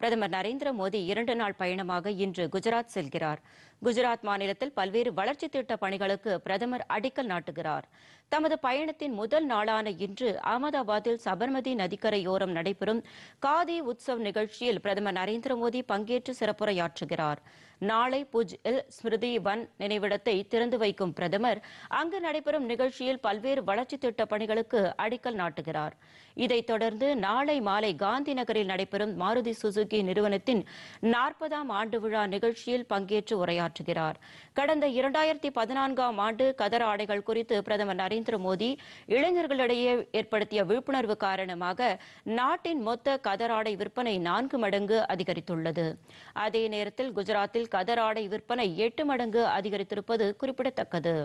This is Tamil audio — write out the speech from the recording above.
பிரதமர் நரேந்திர மோடி இரண்டு நாள் பயணமாக இன்று குஜராத் செல்கிறார் குஜராத் மாநிலத்தில் பல்வேறு வளர்ச்சி திட்ட பணிகளுக்கு பிரதமர் அடிக்கல் நாட்டுகிறார் தமது பயணத்தின் முதல் நாளான இன்று அகமதாபாத்தில் சபர்மதி நதிக்கரையோரம் நடைபெறும் காதி உற்சவ் நிகழ்ச்சியில் பிரதமர் நரேந்திர மோடி பங்கேற்று சிறப்புரையாற்றுகிறார் நாளை புஜ் இல் ஸ்மிருதி வன் நினைவிடத்தை திறந்து வைக்கும் பிரதமர் அங்கு நடைபெறும் நிகழ்ச்சியில் பல்வேறு வளர்ச்சி திட்ட பணிகளுக்கு அடிக்கல் நாட்டுகிறார் இதைத் தொடர்ந்து நாளை மாலை காந்தி நகரில் நடைபெறும் மாருதி சுசுகி நிறுவனத்தின் நாற்பதாம் ஆண்டு விழா நிகழ்ச்சியில் பங்கேற்று உரையாற்றுகிறார் கடந்த இரண்டாயிரத்தி பதினான்காம் ஆண்டு கதர் ஆடைகள் குறித்து பிரதமர் நரேந்திர நரேந்திர மோடி இளைஞர்களிடையே ஏற்படுத்திய விழிப்புணர்வு காரணமாக நாட்டின் மொத்த கதராடை விற்பனை நான்கு மடங்கு அதிகரித்துள்ளது அதே நேரத்தில் குஜராத்தில் கதராடை விற்பனை எட்டு மடங்கு அதிகரித்திருப்பது குறிப்பிடத்தக்கது